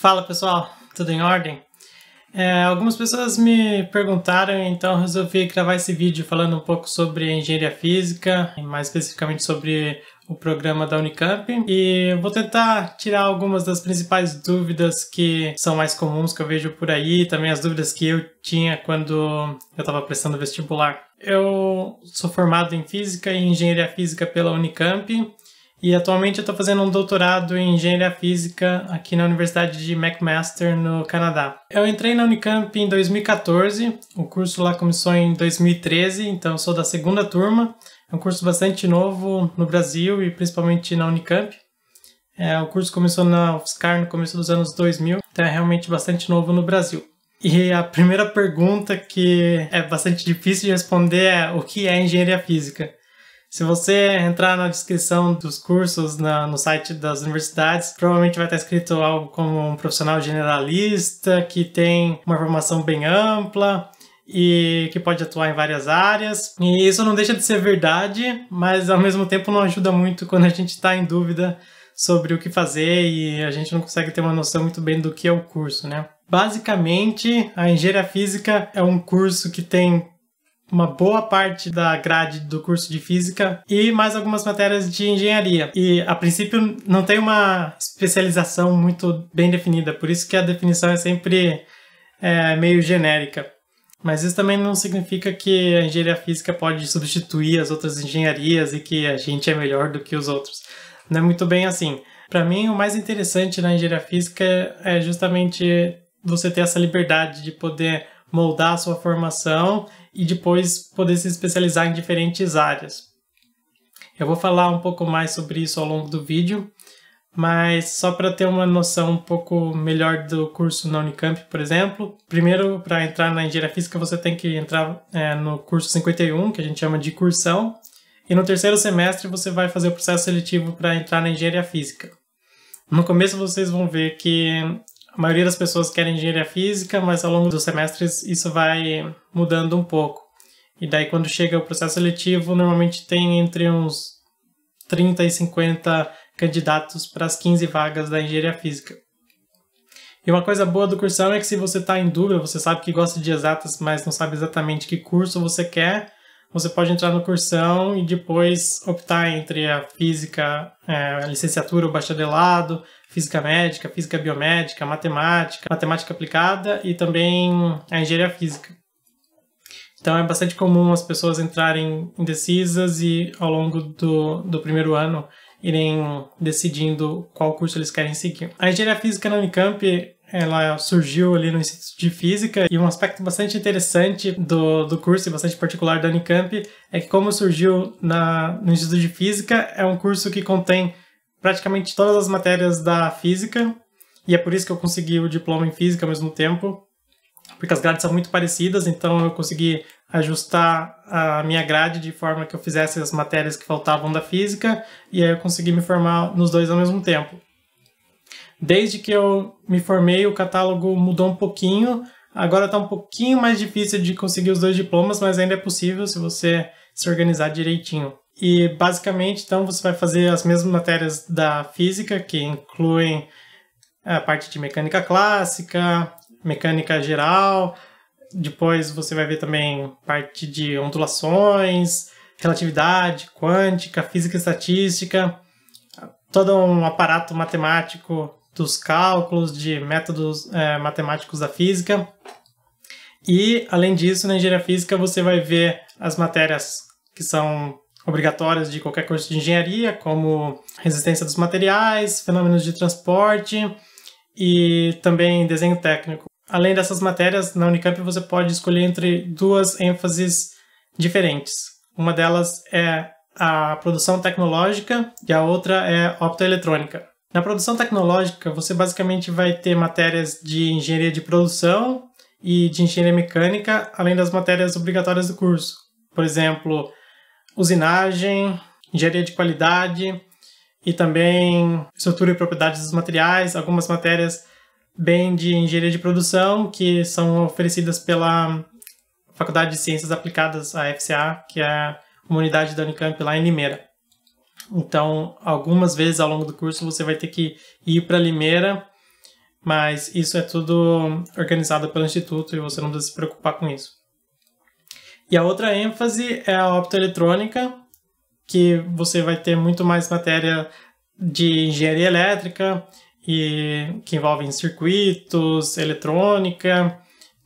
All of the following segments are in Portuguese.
Fala pessoal, tudo em ordem? É, algumas pessoas me perguntaram, então resolvi gravar esse vídeo falando um pouco sobre engenharia física, mais especificamente sobre o programa da Unicamp e vou tentar tirar algumas das principais dúvidas que são mais comuns que eu vejo por aí, e também as dúvidas que eu tinha quando eu estava prestando vestibular. Eu sou formado em física e engenharia física pela Unicamp e atualmente eu estou fazendo um doutorado em engenharia física aqui na Universidade de McMaster, no Canadá. Eu entrei na Unicamp em 2014, o curso lá começou em 2013, então sou da segunda turma. É um curso bastante novo no Brasil e principalmente na Unicamp. É, o curso começou na UFSCar no começo dos anos 2000, então é realmente bastante novo no Brasil. E a primeira pergunta que é bastante difícil de responder é o que é engenharia física? Se você entrar na descrição dos cursos na, no site das universidades, provavelmente vai estar escrito algo como um profissional generalista que tem uma formação bem ampla e que pode atuar em várias áreas. E isso não deixa de ser verdade, mas ao mesmo tempo não ajuda muito quando a gente está em dúvida sobre o que fazer e a gente não consegue ter uma noção muito bem do que é o curso, né? Basicamente, a engenharia física é um curso que tem uma boa parte da grade do curso de física e mais algumas matérias de engenharia. E a princípio não tem uma especialização muito bem definida, por isso que a definição é sempre é, meio genérica. Mas isso também não significa que a engenharia física pode substituir as outras engenharias e que a gente é melhor do que os outros. Não é muito bem assim. Para mim, o mais interessante na engenharia física é justamente você ter essa liberdade de poder moldar a sua formação e depois poder se especializar em diferentes áreas. Eu vou falar um pouco mais sobre isso ao longo do vídeo, mas só para ter uma noção um pouco melhor do curso na Unicamp, por exemplo, primeiro para entrar na engenharia física você tem que entrar é, no curso 51, que a gente chama de cursão, e no terceiro semestre você vai fazer o processo seletivo para entrar na engenharia física. No começo vocês vão ver que a maioria das pessoas quer engenharia física, mas ao longo dos semestres isso vai mudando um pouco. E daí quando chega o processo seletivo, normalmente tem entre uns 30 e 50 candidatos para as 15 vagas da engenharia física. E uma coisa boa do cursão é que se você está em dúvida, você sabe que gosta de exatas, mas não sabe exatamente que curso você quer, você pode entrar no cursão e depois optar entre a física, é, a licenciatura ou bacharelado, física médica, física biomédica, matemática, matemática aplicada e também a engenharia física. Então é bastante comum as pessoas entrarem indecisas e ao longo do, do primeiro ano irem decidindo qual curso eles querem seguir. A engenharia física na Unicamp ela surgiu ali no Instituto de Física e um aspecto bastante interessante do, do curso e bastante particular da Unicamp é que como surgiu na, no Instituto de Física, é um curso que contém praticamente todas as matérias da Física e é por isso que eu consegui o diploma em Física ao mesmo tempo, porque as grades são muito parecidas, então eu consegui ajustar a minha grade de forma que eu fizesse as matérias que faltavam da Física e aí eu consegui me formar nos dois ao mesmo tempo. Desde que eu me formei, o catálogo mudou um pouquinho. Agora está um pouquinho mais difícil de conseguir os dois diplomas, mas ainda é possível se você se organizar direitinho. E basicamente, então, você vai fazer as mesmas matérias da física, que incluem a parte de mecânica clássica, mecânica geral. Depois você vai ver também parte de ondulações, relatividade, quântica, física e estatística, todo um aparato matemático dos cálculos, de métodos é, matemáticos da física. E, além disso, na engenharia física você vai ver as matérias que são obrigatórias de qualquer curso de engenharia, como resistência dos materiais, fenômenos de transporte e também desenho técnico. Além dessas matérias, na Unicamp você pode escolher entre duas ênfases diferentes. Uma delas é a produção tecnológica e a outra é optoeletrônica. Na produção tecnológica, você basicamente vai ter matérias de engenharia de produção e de engenharia mecânica, além das matérias obrigatórias do curso. Por exemplo, usinagem, engenharia de qualidade e também estrutura e propriedades dos materiais, algumas matérias bem de engenharia de produção que são oferecidas pela Faculdade de Ciências Aplicadas, a FCA, que é uma unidade da Unicamp lá em Limeira. Então, algumas vezes ao longo do curso você vai ter que ir para Limeira, mas isso é tudo organizado pelo instituto e você não precisa se preocupar com isso. E a outra ênfase é a optoeletrônica, que você vai ter muito mais matéria de engenharia elétrica e que envolvem circuitos, eletrônica,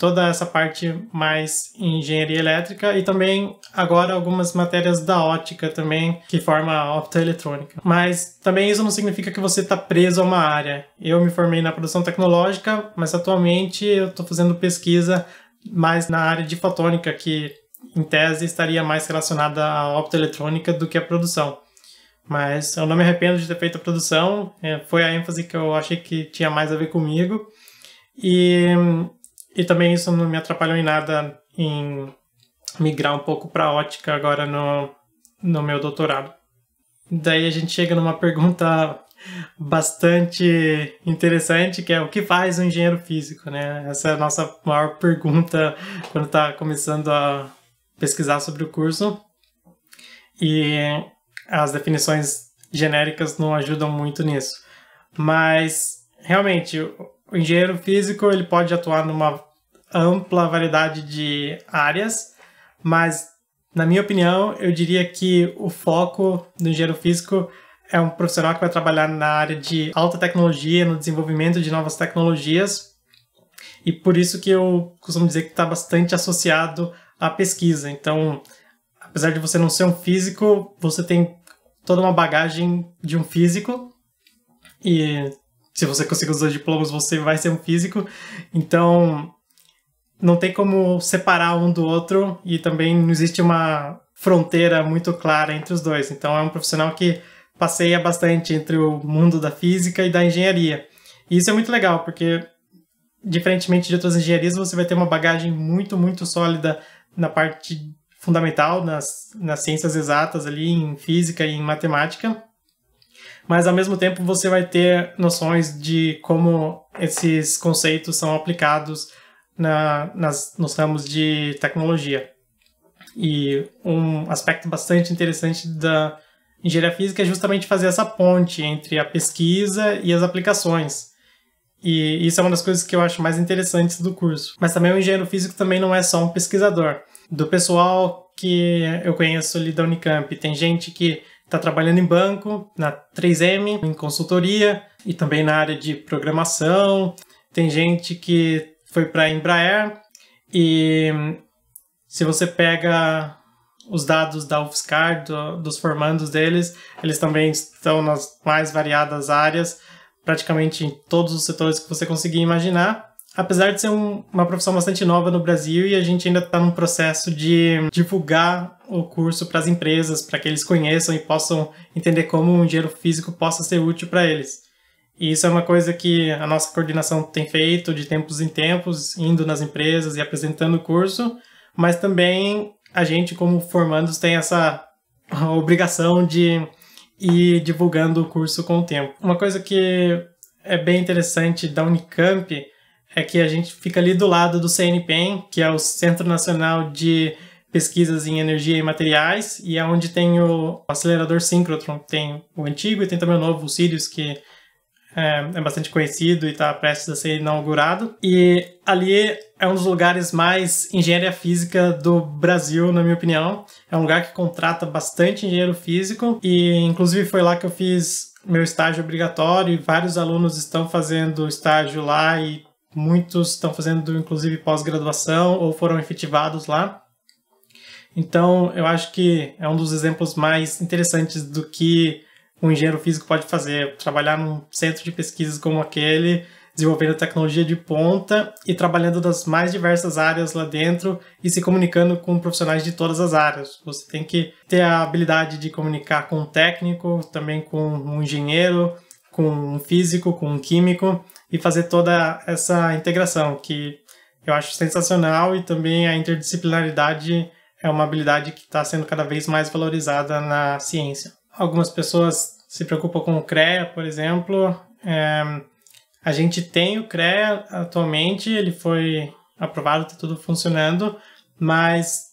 toda essa parte mais engenharia elétrica e também agora algumas matérias da ótica também, que forma a optoeletrônica. Mas também isso não significa que você está preso a uma área. Eu me formei na produção tecnológica, mas atualmente eu estou fazendo pesquisa mais na área de fotônica, que em tese estaria mais relacionada à optoeletrônica do que à produção. Mas eu não me arrependo de ter feito a produção, é, foi a ênfase que eu achei que tinha mais a ver comigo. E e também isso não me atrapalhou em nada em migrar um pouco para ótica agora no, no meu doutorado. Daí a gente chega numa pergunta bastante interessante, que é o que faz um engenheiro físico, né? Essa é a nossa maior pergunta quando está começando a pesquisar sobre o curso. E as definições genéricas não ajudam muito nisso. Mas, realmente, o engenheiro físico ele pode atuar numa ampla variedade de áreas, mas na minha opinião, eu diria que o foco do engenheiro físico é um profissional que vai trabalhar na área de alta tecnologia, no desenvolvimento de novas tecnologias, e por isso que eu costumo dizer que está bastante associado à pesquisa. Então, apesar de você não ser um físico, você tem toda uma bagagem de um físico, e se você conseguir os dois diplomas, você vai ser um físico. Então, não tem como separar um do outro e também não existe uma fronteira muito clara entre os dois. Então, é um profissional que passeia bastante entre o mundo da física e da engenharia. E isso é muito legal, porque, diferentemente de outras engenharias, você vai ter uma bagagem muito, muito sólida na parte fundamental, nas, nas ciências exatas ali, em física e em matemática mas ao mesmo tempo você vai ter noções de como esses conceitos são aplicados na, nas, nos ramos de tecnologia. E um aspecto bastante interessante da engenharia física é justamente fazer essa ponte entre a pesquisa e as aplicações. E isso é uma das coisas que eu acho mais interessantes do curso. Mas também o engenheiro físico também não é só um pesquisador. Do pessoal que eu conheço ali da Unicamp, tem gente que está trabalhando em banco, na 3M, em consultoria e também na área de programação. Tem gente que foi para a Embraer e se você pega os dados da UFSCar, do, dos formandos deles, eles também estão nas mais variadas áreas, praticamente em todos os setores que você conseguir imaginar apesar de ser um, uma profissão bastante nova no Brasil e a gente ainda está num processo de divulgar o curso para as empresas, para que eles conheçam e possam entender como um engenheiro físico possa ser útil para eles. E isso é uma coisa que a nossa coordenação tem feito de tempos em tempos, indo nas empresas e apresentando o curso, mas também a gente, como formandos, tem essa obrigação de ir divulgando o curso com o tempo. Uma coisa que é bem interessante da Unicamp é que a gente fica ali do lado do CNPEM, que é o Centro Nacional de Pesquisas em Energia e Materiais, e é onde tem o acelerador Synchrotron. Tem o antigo e tem também o novo, o Sirius, que é, é bastante conhecido e está prestes a ser inaugurado. E ali é um dos lugares mais engenharia física do Brasil, na minha opinião. É um lugar que contrata bastante engenheiro físico, e inclusive foi lá que eu fiz meu estágio obrigatório, e vários alunos estão fazendo estágio lá e Muitos estão fazendo, inclusive, pós-graduação ou foram efetivados lá. Então, eu acho que é um dos exemplos mais interessantes do que um engenheiro físico pode fazer. Trabalhar num centro de pesquisas como aquele, desenvolvendo tecnologia de ponta e trabalhando das mais diversas áreas lá dentro e se comunicando com profissionais de todas as áreas. Você tem que ter a habilidade de comunicar com um técnico, também com um engenheiro, com um físico, com um químico e fazer toda essa integração, que eu acho sensacional e também a interdisciplinaridade é uma habilidade que está sendo cada vez mais valorizada na ciência. Algumas pessoas se preocupam com o CREA, por exemplo. É, a gente tem o CREA atualmente, ele foi aprovado, está tudo funcionando, mas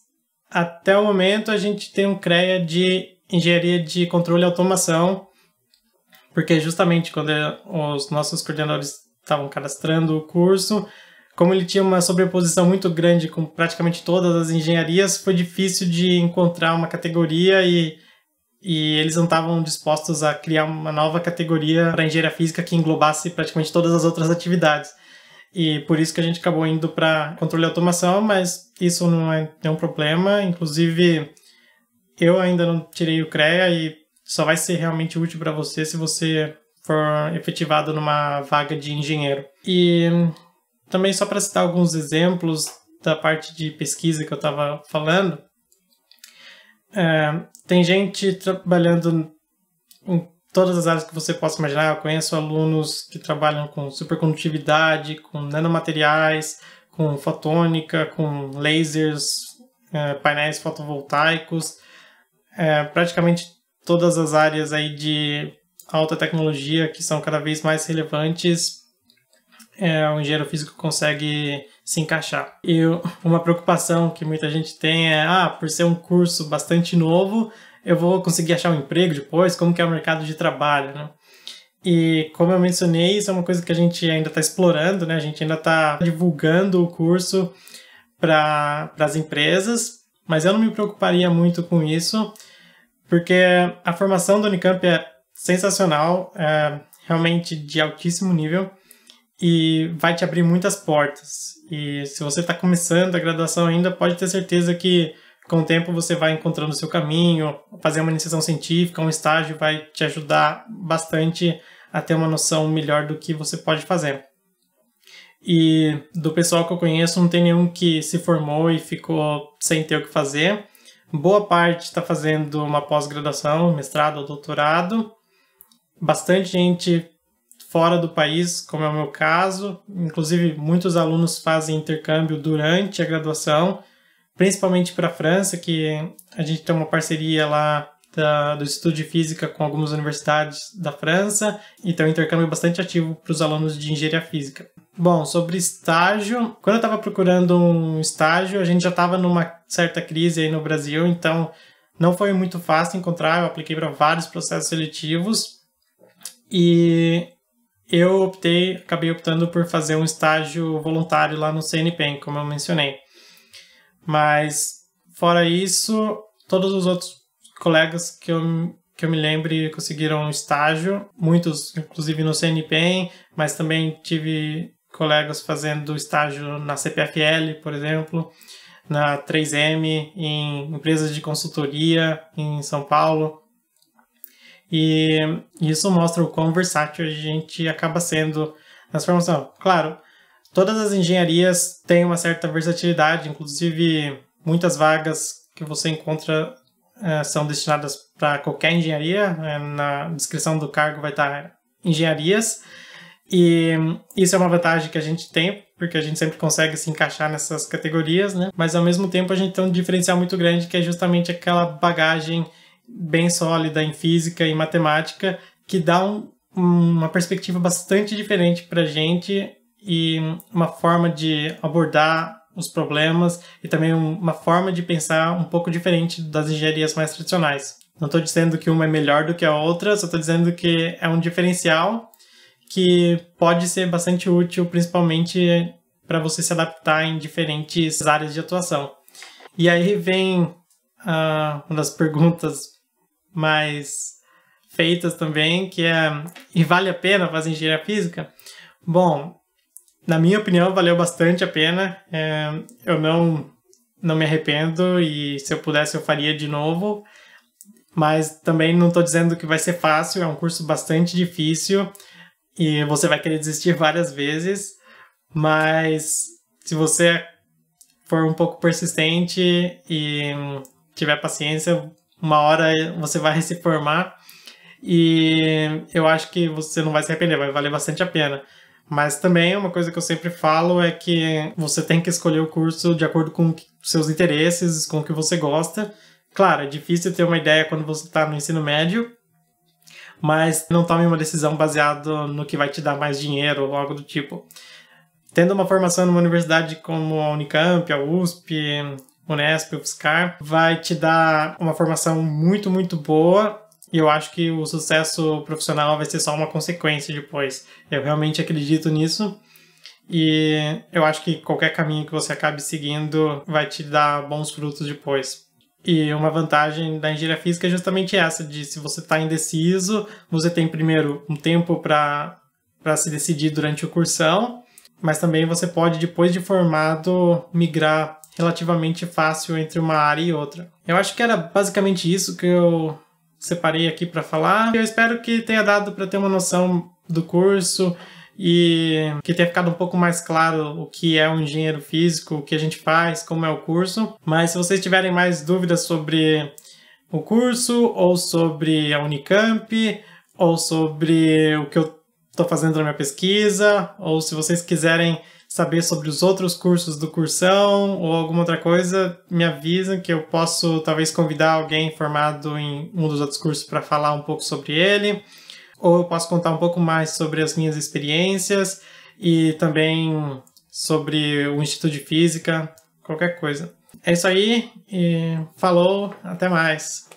até o momento a gente tem um CREA de engenharia de controle e automação, porque justamente quando os nossos coordenadores estavam cadastrando o curso, como ele tinha uma sobreposição muito grande com praticamente todas as engenharias, foi difícil de encontrar uma categoria e, e eles não estavam dispostos a criar uma nova categoria para engenharia física que englobasse praticamente todas as outras atividades. E por isso que a gente acabou indo para controle e automação, mas isso não é nenhum problema. Inclusive, eu ainda não tirei o CREA e só vai ser realmente útil para você se você for efetivado numa vaga de engenheiro. E também só para citar alguns exemplos da parte de pesquisa que eu estava falando, é, tem gente trabalhando em todas as áreas que você possa imaginar. Eu conheço alunos que trabalham com supercondutividade, com nanomateriais, com fotônica, com lasers, é, painéis fotovoltaicos, é, praticamente todas as áreas aí de alta tecnologia que são cada vez mais relevantes, é, o engenheiro físico consegue se encaixar. E uma preocupação que muita gente tem é, ah, por ser um curso bastante novo, eu vou conseguir achar um emprego depois? Como que é o mercado de trabalho, né? E como eu mencionei, isso é uma coisa que a gente ainda está explorando, né? A gente ainda está divulgando o curso para as empresas, mas eu não me preocuparia muito com isso, porque a formação do Unicamp é sensacional, é, realmente de altíssimo nível e vai te abrir muitas portas. E se você está começando a graduação ainda, pode ter certeza que com o tempo você vai encontrando o seu caminho, fazer uma iniciação científica, um estágio vai te ajudar bastante a ter uma noção melhor do que você pode fazer. E do pessoal que eu conheço, não tem nenhum que se formou e ficou sem ter o que fazer. Boa parte está fazendo uma pós-graduação, mestrado ou doutorado, bastante gente fora do país, como é o meu caso. Inclusive, muitos alunos fazem intercâmbio durante a graduação, principalmente para a França, que a gente tem uma parceria lá da, do Instituto de Física com algumas universidades da França, então o intercâmbio é bastante ativo para os alunos de engenharia física. Bom, sobre estágio, quando eu estava procurando um estágio, a gente já estava numa certa crise aí no Brasil, então não foi muito fácil encontrar. Eu apliquei para vários processos seletivos, e eu optei, acabei optando por fazer um estágio voluntário lá no CNPEM, como eu mencionei. Mas, fora isso, todos os outros colegas que eu, que eu me lembre conseguiram um estágio, muitos, inclusive no CNPEM, mas também tive colegas fazendo estágio na CPFL, por exemplo, na 3M, em empresas de consultoria em São Paulo. E isso mostra o quão versátil a gente acaba sendo na formação. Claro, todas as engenharias têm uma certa versatilidade, inclusive muitas vagas que você encontra eh, são destinadas para qualquer engenharia. Né? Na descrição do cargo vai estar engenharias. E isso é uma vantagem que a gente tem, porque a gente sempre consegue se encaixar nessas categorias, né? Mas ao mesmo tempo a gente tem um diferencial muito grande que é justamente aquela bagagem bem sólida em física e matemática, que dá um, uma perspectiva bastante diferente para a gente e uma forma de abordar os problemas e também uma forma de pensar um pouco diferente das engenharias mais tradicionais. Não estou dizendo que uma é melhor do que a outra, só estou dizendo que é um diferencial que pode ser bastante útil, principalmente para você se adaptar em diferentes áreas de atuação. E aí vem uh, uma das perguntas mas feitas também, que é e vale a pena fazer engenharia física? Bom, na minha opinião, valeu bastante a pena. É, eu não não me arrependo e se eu pudesse eu faria de novo. Mas também não estou dizendo que vai ser fácil, é um curso bastante difícil e você vai querer desistir várias vezes, mas se você for um pouco persistente e tiver paciência, uma hora você vai se formar e eu acho que você não vai se arrepender, vai valer bastante a pena. Mas também uma coisa que eu sempre falo é que você tem que escolher o curso de acordo com seus interesses, com o que você gosta. Claro, é difícil ter uma ideia quando você está no ensino médio, mas não tome uma decisão baseada no que vai te dar mais dinheiro ou algo do tipo. Tendo uma formação numa universidade como a Unicamp, a USP, Unesp, UFSCar, vai te dar uma formação muito, muito boa e eu acho que o sucesso profissional vai ser só uma consequência depois. Eu realmente acredito nisso. E eu acho que qualquer caminho que você acabe seguindo vai te dar bons frutos depois. E uma vantagem da engenharia física é justamente essa: de se você está indeciso, você tem primeiro um tempo para se decidir durante o cursão, mas também você pode, depois de formado, migrar relativamente fácil entre uma área e outra. Eu acho que era basicamente isso que eu separei aqui para falar. Eu espero que tenha dado para ter uma noção do curso e que tenha ficado um pouco mais claro o que é um engenheiro físico, o que a gente faz, como é o curso. Mas se vocês tiverem mais dúvidas sobre o curso ou sobre a Unicamp ou sobre o que eu estou fazendo na minha pesquisa, ou se vocês quiserem saber sobre os outros cursos do Cursão ou alguma outra coisa, me avisa que eu posso talvez convidar alguém formado em um dos outros cursos para falar um pouco sobre ele, ou eu posso contar um pouco mais sobre as minhas experiências e também sobre o Instituto de Física, qualquer coisa. É isso aí, e falou, até mais.